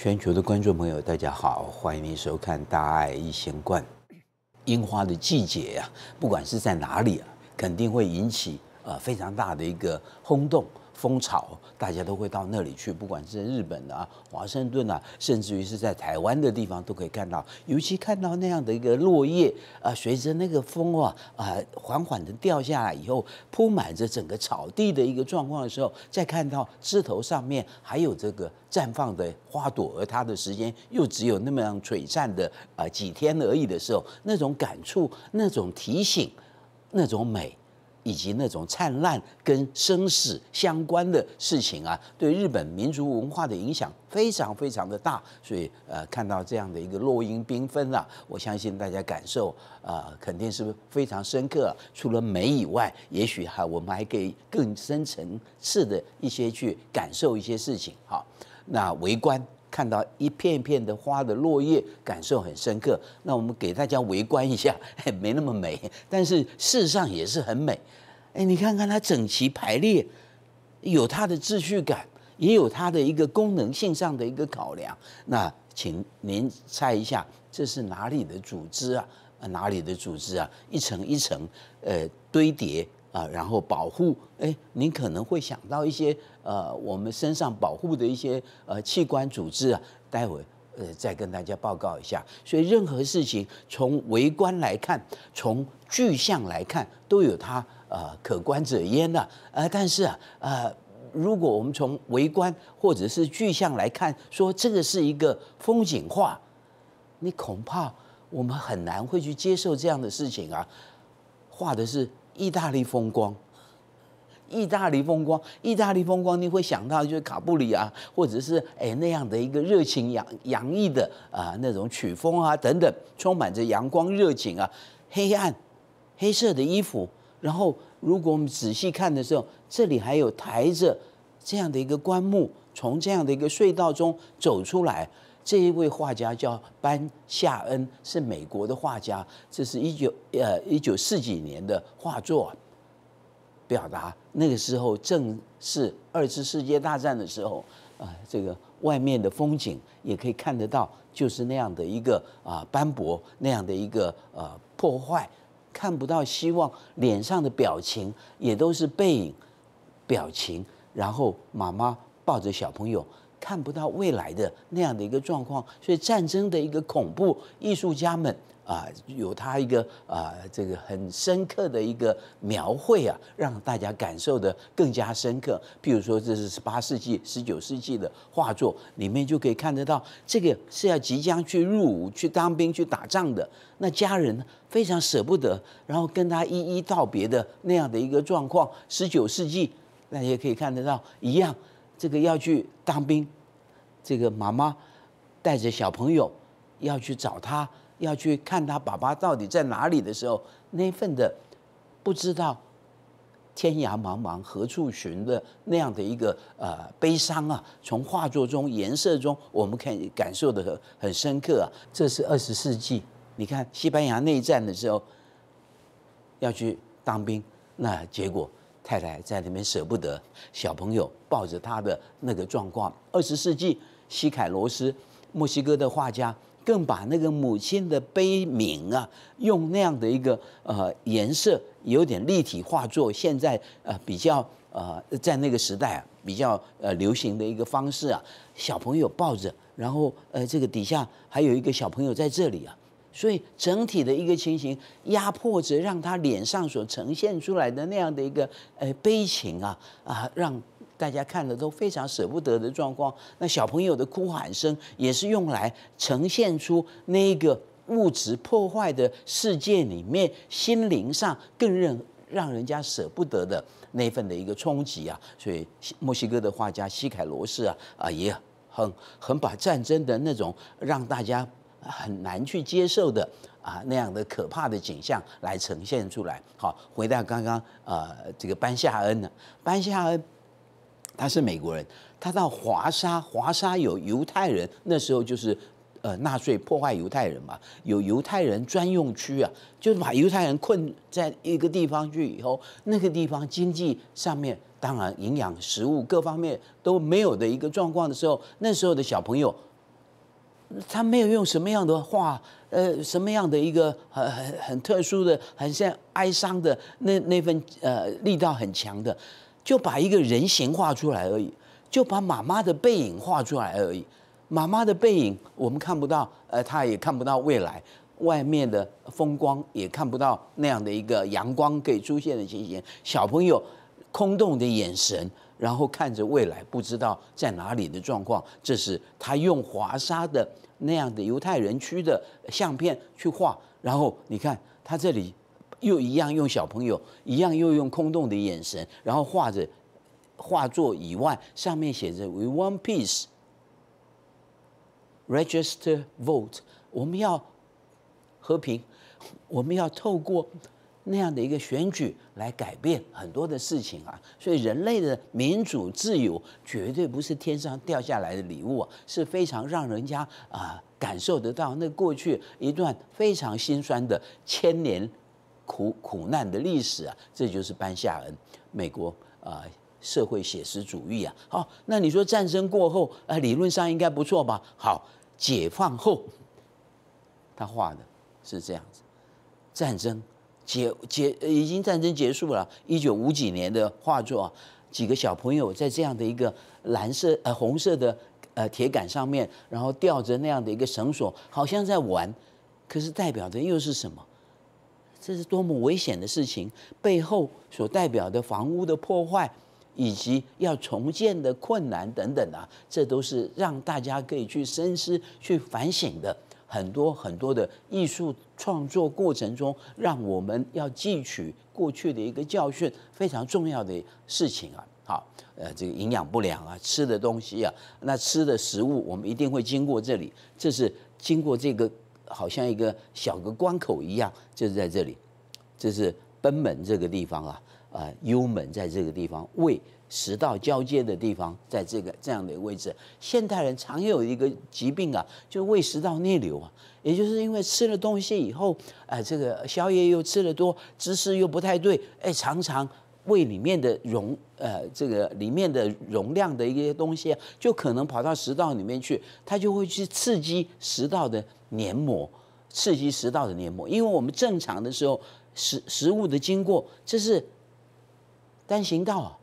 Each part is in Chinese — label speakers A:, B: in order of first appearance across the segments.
A: 全球的观众朋友，大家好，欢迎您收看《大爱一仙观》。樱花的季节呀，不管是在哪里啊，肯定会引起呃非常大的一个轰动。风巢，大家都会到那里去，不管是日本的、华盛顿啊，甚至于是在台湾的地方，都可以看到。尤其看到那样的一个落叶啊，随着那个风啊啊，缓缓的掉下来以后，铺满着整个草地的一个状况的时候，再看到枝头上面还有这个绽放的花朵，而它的时间又只有那么样璀璨的啊几天而已的时候，那种感触、那种提醒、那种美。以及那种灿烂跟生死相关的事情啊，对日本民族文化的影响非常非常的大。所以呃，看到这样的一个落英缤纷啊，我相信大家感受呃肯定是非常深刻。除了美以外，也许哈，我们还可以更深层次的一些去感受一些事情。好，那围观。看到一片一片的花的落叶，感受很深刻。那我们给大家围观一下，没那么美，但是事实上也是很美。哎，你看看它整齐排列，有它的秩序感，也有它的一个功能性上的一个考量。那请您猜一下，这是哪里的组织啊？哪里的组织啊？一层一层，呃，堆叠。啊，然后保护，哎，您可能会想到一些呃，我们身上保护的一些呃器官组织啊，待会呃再跟大家报告一下。所以任何事情从微观来看，从具象来看，都有它呃可观者焉呐。啊，但是啊，呃，如果我们从微观或者是具象来看，说这个是一个风景画，你恐怕我们很难会去接受这样的事情啊。画的是。意大利风光，意大利风光，意大利风光，你会想到就是卡布里啊，或者是哎那样的一个热情洋洋溢的啊那种曲风啊等等，充满着阳光热情啊，黑暗黑色的衣服，然后如果我们仔细看的时候，这里还有抬着这样的一个棺木从这样的一个隧道中走出来。这一位画家叫班夏恩，是美国的画家。这是一九呃一九四几年的画作，表达那个时候正是二次世界大战的时候啊。这个外面的风景也可以看得到，就是那样的一个啊斑驳那样的一个呃破坏，看不到希望，脸上的表情也都是背影表情。然后妈妈抱着小朋友。看不到未来的那样的一个状况，所以战争的一个恐怖，艺术家们啊，有他一个啊，这个很深刻的一个描绘啊，让大家感受的更加深刻。譬如说，这是十八世纪、十九世纪的画作，里面就可以看得到，这个是要即将去入伍、去当兵、去打仗的，那家人非常舍不得，然后跟他一一道别的那样的一个状况。十九世纪，那也可以看得到一样。这个要去当兵，这个妈妈带着小朋友要去找他，要去看他爸爸到底在哪里的时候，那份的不知道天涯茫茫何处寻的那样的一个呃悲伤啊，从画作中、颜色中，我们以感受的很很深刻啊。这是二十世纪，你看西班牙内战的时候要去当兵，那结果。太太在那边舍不得小朋友抱着他的那个状况。二十世纪，西凯罗斯，墨西哥的画家，更把那个母亲的悲悯啊，用那样的一个呃颜色，有点立体画作。现在呃比较呃在那个时代比较呃流行的一个方式啊，小朋友抱着，然后呃这个底下还有一个小朋友在这里啊。所以整体的一个情形，压迫着让他脸上所呈现出来的那样的一个呃悲情啊啊，让大家看的都非常舍不得的状况。那小朋友的哭喊声也是用来呈现出那个物质破坏的世界里面心灵上更让让人家舍不得的那份的一个冲击啊。所以墨西哥的画家西凯罗斯啊啊也很很把战争的那种让大家。很难去接受的啊那样的可怕的景象来呈现出来。好，回到刚刚呃这个班夏恩呢，班夏恩他是美国人，他到华沙，华沙有犹太人，那时候就是呃纳粹破坏犹太人嘛，有犹太人专用区啊，就是把犹太人困在一个地方去以后，那个地方经济上面当然营养食物各方面都没有的一个状况的时候，那时候的小朋友。他没有用什么样的话，呃，什么样的一个很很很特殊的、很像哀伤的那那份呃力道很强的，就把一个人形画出来而已，就把妈妈的背影画出来而已。妈妈的背影我们看不到，呃，他也看不到未来外面的风光，也看不到那样的一个阳光可以出现的情形。小朋友空洞的眼神。然后看着未来不知道在哪里的状况，这是他用华沙的那样的犹太人区的相片去画。然后你看他这里又一样用小朋友，一样又用空洞的眼神，然后画着画作以外，上面写着 "We want peace, register vote"，我们要和平，我们要透过。那样的一个选举来改变很多的事情啊，所以人类的民主自由绝对不是天上掉下来的礼物，啊，是非常让人家啊感受得到那过去一段非常心酸的千年苦苦难的历史啊，这就是班夏恩美国啊社会写实主义啊。好，那你说战争过后啊，理论上应该不错吧？好，解放后，他画的是这样子，战争。结结，已经战争结束了。一九五几年的画作，几个小朋友在这样的一个蓝色呃红色的呃铁杆上面，然后吊着那样的一个绳索，好像在玩，可是代表的又是什么？这是多么危险的事情！背后所代表的房屋的破坏，以及要重建的困难等等啊，这都是让大家可以去深思、去反省的。很多很多的艺术创作过程中，让我们要汲取过去的一个教训，非常重要的事情啊！好，呃，这个营养不良啊，吃的东西啊，那吃的食物，我们一定会经过这里，这是经过这个好像一个小个关口一样，就是在这里，这是贲门这个地方啊，啊，幽门在这个地方，胃。食道交接的地方，在这个这样的位置，现代人常有一个疾病啊，就是胃食道逆流啊，也就是因为吃了东西以后，啊，这个宵夜又吃的多，姿势又不太对，哎，常常胃里面的容，呃，这个里面的容量的一些东西，就可能跑到食道里面去，它就会去刺激食道的黏膜，刺激食道的黏膜，因为我们正常的时候食食物的经过，这是单行道啊。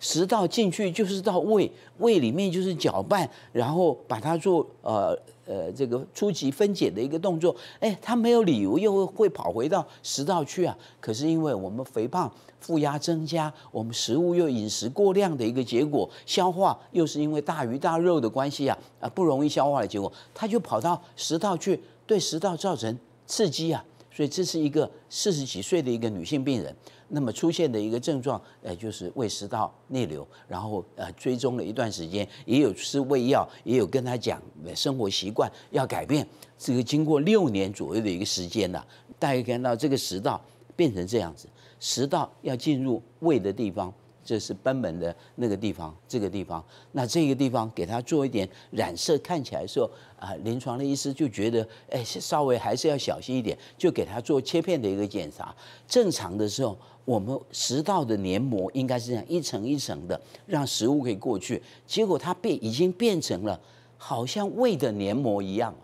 A: 食道进去就是到胃，胃里面就是搅拌，然后把它做呃呃这个初级分解的一个动作。哎，它没有理由又会跑回到食道去啊。可是因为我们肥胖、负压增加，我们食物又饮食过量的一个结果，消化又是因为大鱼大肉的关系啊，啊不容易消化的结果，它就跑到食道去，对食道造成刺激啊。所以这是一个四十几岁的一个女性病人。那么出现的一个症状，呃，就是胃食道内流，然后呃，追踪了一段时间，也有吃胃药，也有跟他讲生活习惯要改变。这个经过六年左右的一个时间呢，大家看到这个食道变成这样子，食道要进入胃的地方。这是贲门的那个地方，这个地方，那这个地方给他做一点染色，看起来说啊，临床的医师就觉得，哎，稍微还是要小心一点，就给他做切片的一个检查。正常的时候，我们食道的黏膜应该是这样一层一层的，让食物可以过去。结果它变，已经变成了好像胃的黏膜一样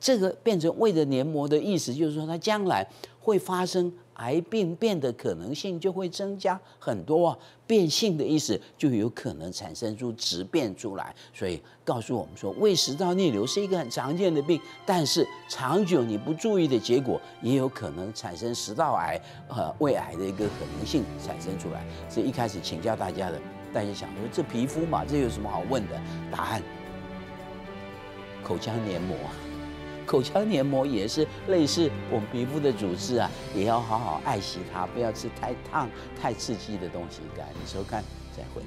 A: 这个变成胃的黏膜的意思，就是说它将来会发生。癌病变的可能性就会增加很多啊！变性的意思就有可能产生出直变出来，所以告诉我们说，胃食道逆流是一个很常见的病，但是长久你不注意的结果，也有可能产生食道癌、呃胃癌的一个可能性产生出来。所以一开始请教大家的，大家想说这皮肤嘛，这有什么好问的？答案：口腔黏膜。口腔黏膜也是类似我们皮肤的组织啊，也要好好爱惜它，不要吃太烫、太刺激的东西。改，你收看，再会。